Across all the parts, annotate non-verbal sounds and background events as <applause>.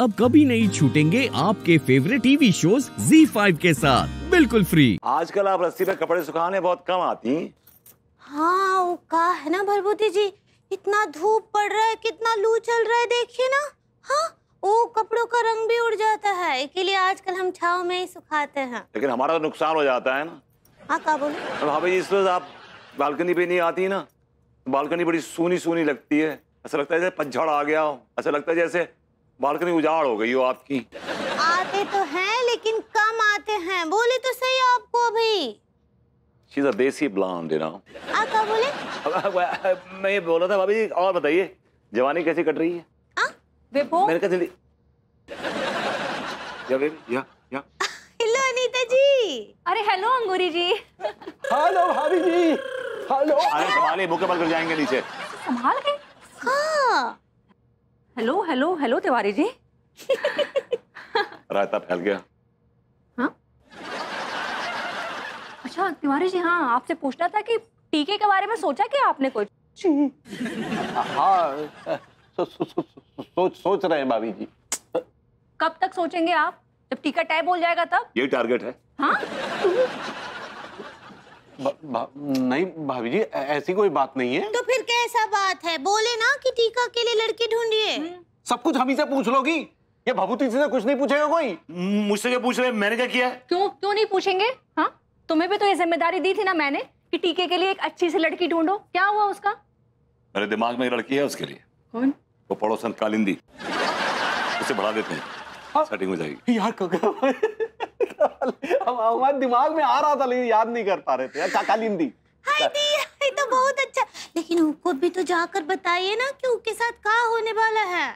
अब कभी नहीं छूटेंगे आपके फेवरेट टीवी शोज Z5 के साथ बिल्कुल फ्री आजकल आप रस्सी पर कपड़े सुखाने बहुत कम आती हाँ वो का है ना भरभूति जी इतना धूप पड़ रहा है कितना लू चल रहा है देखिए ना हाँ ओ कपड़ों का रंग भी उड़ जाता है इसीलिए आजकल हम छाव में ही सुखाते हैं लेकिन हमारा तो नुकसान हो जाता है ना हाँ क्या बोलो भाभी जी इस वक्त आप बालकनी पे नहीं आती ना बालकनी बड़ी सूनी सूनी लगती है ऐसा लगता है जैसे पतझड़ आ गया हो ऐसा लगता है जैसे बालकनी उजाड़ हो गई हो आपकी आते तो हैं लेकिन कम आते हैं बोले तो सही आपको भी She's a देसी blonde, यू नो आप क्या बोले? मैं ये बोल रहा था भाभी जी और बताइए जवानी कैसी कट रही है आ? विभो मैंने कहा जल्दी या बेबी या या हेलो अनीता जी अरे हेलो अंगूरी जी हेलो भाभी जी हेलो अरे संभाले भूखे पड़ कर जाएंगे नीचे संभाल के hello hello hello Tiwari ji रायता फैल गया हाँ अच्छा तिवारी जी हाँ आपसे पूछना था कि टीके के बारे में सोचा क्या आपने कुछ हाँ सो, सो, सो, सोच सोच रहे हैं भाभी जी कब तक सोचेंगे आप जब टीका टाइप हो जाएगा तब ये टारगेट है हाँ नहीं भाभी जी ऐसी कोई बात नहीं है तो फिर कैसा बात है बोले ना कि टीका के लिए लड़की ढूंढिए हम्म। सब कुछ हम ही से पूछ लोगी ये भभूति से कुछ नहीं पूछेगा कोई हम्म, मुझसे क्या पूछ रहे मैंने क्या किया क्यों क्यों नहीं पूछेंगे हाँ तुम्हें भी तो ये जिम्मेदारी दी थी ना मैंने कि टीके के लिए एक अच्छी सी लड़की ढूंढो क्या हुआ उसका मेरे दिमाग में एक लड़की है उसके लिए कौन वो पड़ोसन कालिंदी उसे बढ़ा देते हैं हाँ? सेटिंग हो जाएगी यार हमारे दिमाग में आ रहा था लेकिन याद नहीं कर पा रहे थे यार अच्छा, काकालिंदी अच्छा। हाय तो बहुत अच्छा लेकिन उनको भी तो जाकर बताइए ना कि उनके साथ क्या होने वाला है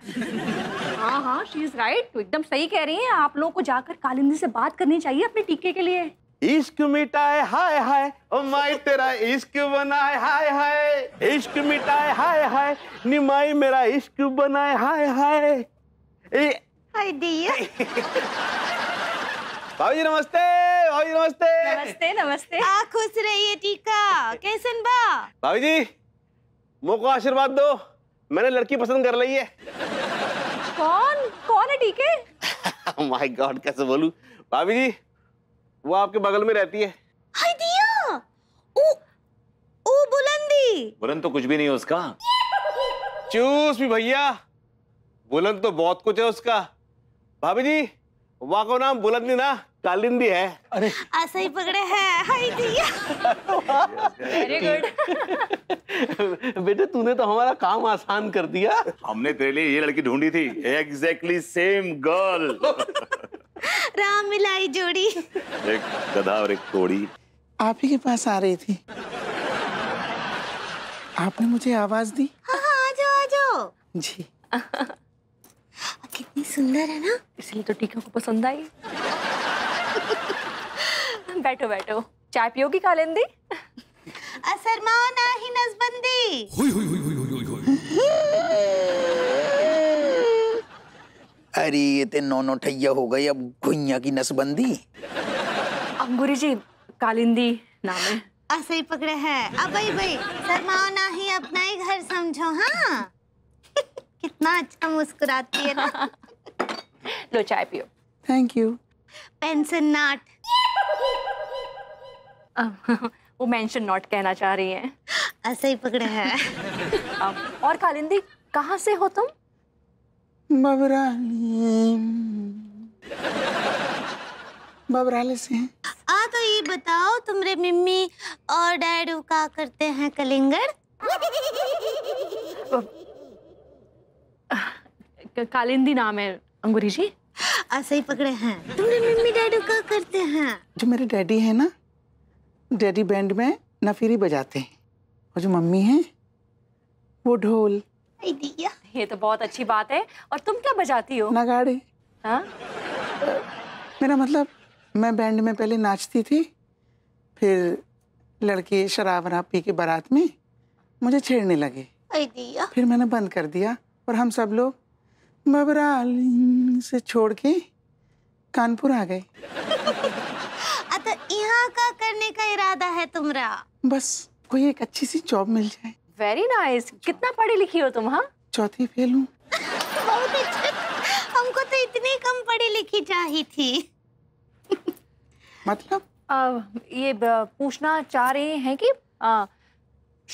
हाँ हाँ शी इज राइट एकदम सही कह रही है आप लोगों को जाकर कालिंदी से बात करनी चाहिए अपने टीके के लिए इश्क मिटाए हाय हाय ओ माय तेरा इश्क बनाए हाय हाय इश्क मिटाए हाय हाय निमाई मेरा इश्क बनाए हाय हाय हाय दी <laughs> भाभी जी नमस्ते भाभी नमस्ते नमस्ते नमस्ते आ खुश रहिए टीका कैसन बा भाभी जी मुको आशीर्वाद दो मैंने लड़की पसंद कर ली है कौन कौन है टीके माय <laughs> गॉड कैसे बोलूं भाभी जी वो आपके बगल में रहती है हाय दिया ओ ओ बुलंदी बुलंद तो कुछ भी नहीं है उसका चूस भी भैया बुलंद तो बहुत कुछ है उसका भाभी जी वहां का नाम बुलंदी ना कालिंदी है अरे ऐसा ही पकड़े है हाई जी वेरी गुड बेटे तूने तो हमारा काम आसान कर दिया हमने तेरे लिए ये लड़की ढूंढी थी एग्जैक्टली सेम गर्ल राम मिलाई जोड़ी एक गधा और एक कोड़ी आप ही के पास आ रही थी आपने मुझे आवाज दी हाँ हाँ आ जाओ आ जाओ जी <laughs> कितनी सुंदर है ना इसलिए तो टीका को पसंद आई <laughs> बैठो बैठो चाय पियोगी कालिंदी असरमाना ही नजबंदी हुई हुई हुई हुई हुई हुई हुई अरे ये ते नौ नौठैया हो गई अब घुइया की नसबंदी अंगूरी जी कालिंदी नाम है ऐसे ही पकड़े हैं अब भाई भाई शर्माओ ना ही अपना ही घर समझो हाँ <laughs> कितना अच्छा मुस्कुराती है ना <laughs> लो चाय पियो थैंक यू पेंशन नॉट <laughs> वो मेंशन नॉट कहना चाह रही हैं ऐसे ही पकड़े हैं <laughs> और कालिंदी कहाँ से हो तुम बबराली बबराले से हैं आ तो ये बताओ तुम्हारे मम्मी और डैडू क्या करते हैं कलिंगर कालिंदी नाम है अंगूरी जी ऐसे ही पकड़े हैं तुम्हारे मम्मी डैडी क्या करते हैं जो मेरे डैडी है ना डैडी बैंड में नफीरी बजाते हैं और जो मम्मी है वो ढोल ये तो बहुत अच्छी बात है और तुम क्या बजाती हो नगाड़े हाँ मेरा मतलब मैं बैंड में पहले नाचती थी फिर लड़के शराब वराब पी के बारात में मुझे छेड़ने लगे दिया फिर मैंने बंद कर दिया और हम सब लोग बबराली से छोड़ के कानपुर आ गए तो यहाँ का करने का इरादा है तुम्हारा बस कोई एक अच्छी सी जॉब मिल जाए वेरी नाइस nice. कितना पढ़ी लिखी हो तुम हाँ चौथी फेल हूँ हमको तो इतनी कम पढ़ी लिखी चाहिए थी मतलब आ, ये पूछना चाह रहे हैं कि आ,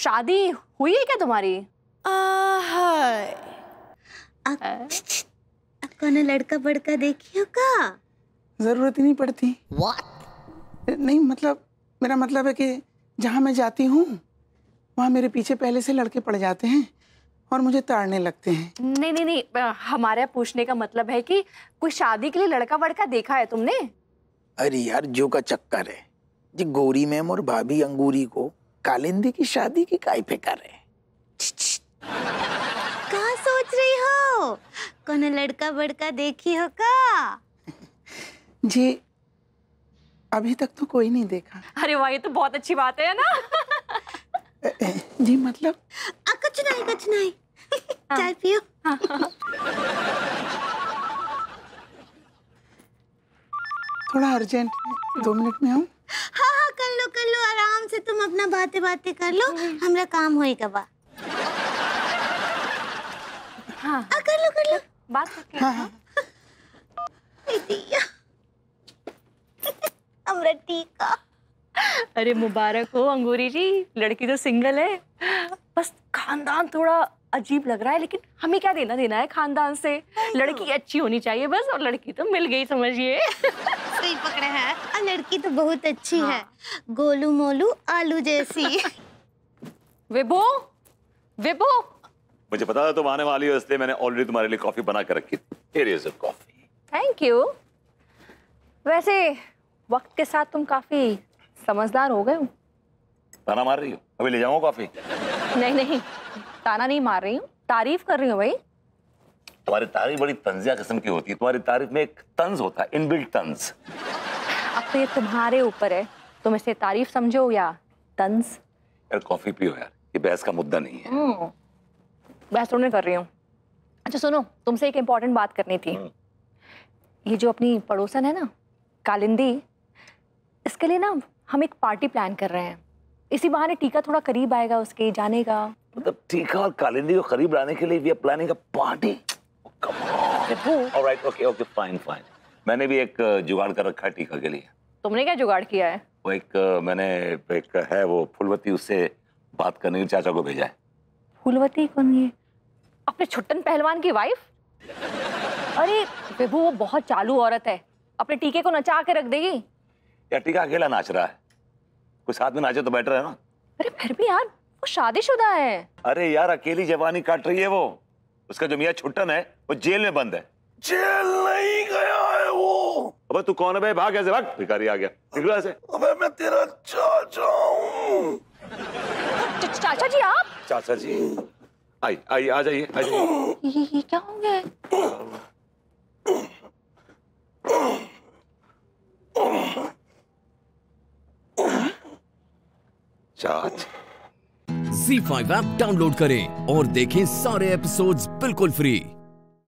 शादी हुई है क्या तुम्हारी आ, हाँ। अब कोनो लड़का बड़का देखियो का जरूरत ही नहीं पड़ती What? नहीं मतलब मेरा मतलब है कि जहाँ मैं जाती हूँ वहाँ मेरे पीछे पहले से लड़के पड़ जाते हैं और मुझे ताड़ने लगते हैं नहीं नहीं नहीं हमारे पूछने का मतलब है कि कोई शादी के लिए लड़का वड़का देखा है तुमने अरे यार जो का चक्कर है जी गोरी मैम और भाभी अंगूरी को कालिंदी की शादी की काई फिक्र है कोनो लड़का बड़का देखी हो का <laughs> जी अभी तक तो कोई नहीं देखा अरे वाह ये तो बहुत अच्छी बात है ना <laughs> जी मतलब कुछ नहीं कुछ नहीं चाय हाँ। पियो <laughs> थोड़ा अर्जेंट दो मिनट में आऊँ हाँ हाँ कर लो कर लो आराम से तुम अपना बातें बातें कर लो हमारा काम होएगा बा हाँ कर लो कर लो बात टीका हाँ, हाँ। अरे मुबारक हो अंगूरी जी लड़की तो सिंगल है बस खानदान थोड़ा अजीब लग रहा है लेकिन हमें क्या देना देना है खानदान से तो। लड़की अच्छी होनी चाहिए बस और लड़की तो मिल गई समझिए सही पकड़े हैं और लड़की तो बहुत अच्छी हाँ। है गोलू मोलू आलू जैसी विभो <laughs> विभो मुझे पता था तुम आने वाली हो इसलिए मैंने ऑलरेडी तुम्हारे लिए कॉफी बना कर रखी थी कॉफी थैंक यू वैसे वक्त के साथ तुम काफी समझदार हो गए हो ताना मार रही हो अभी ले जाऊंगा कॉफी नहीं नहीं ताना नहीं मार रही हूँ तारीफ कर रही हूँ भाई तुम्हारी तारीफ बड़ी तंजिया किस्म की होती है तुम्हारी तारीफ में एक तंज होता है इनबिल्ट तंज अब तो ये तुम्हारे ऊपर है तुम इसे तारीफ समझो या तंज यार कॉफी पियो यार ये बहस का मुद्दा नहीं है हम्म, बहस तो में कर रही हूँ अच्छा सुनो तुमसे एक इम्पॉर्टेंट बात करनी थी हाँ। ये जो अपनी पड़ोसन है ना कालिंदी इसके लिए ना हम एक पार्टी प्लान कर रहे हैं इसी बहाने टीका थोड़ा करीब आएगा उसके जाने का मतलब टीका और कालिंदी को करीब लाने के लिए we are planning a party alright okay okay fine fine मैंने भी एक जुगाड़ कर रखा है टीका के लिए तुमने क्या जुगाड़ किया है वो एक मैंने एक है वो फुलवती उससे बात करने के चाचा को भेजा है कुलवती कौन ये अपने छुट्टन पहलवान की वाइफ अरे विभू वो बहुत चालू औरत है अपने टीके को नचा के रख देगी यार टीका अकेला नाच रहा है कोई साथ में नाचे तो बेटर है ना अरे फिर भी यार वो शादीशुदा है अरे यार अकेली जवानी काट रही है वो उसका जो मियाँ छुट्टन है वो जेल में बंद है जेल नहीं गया है वो अबे तू कौन है भाग ऐसे भाग भिखारी आ गया निकला से अबे मैं तेरा चाचा हूँ चाचा जी आप चाचा जी आई आई आ जाइए आ जाइए ये, क्या हो गया चाच जी फाइव ऐप डाउनलोड करें और देखें सारे एपिसोड्स बिल्कुल फ्री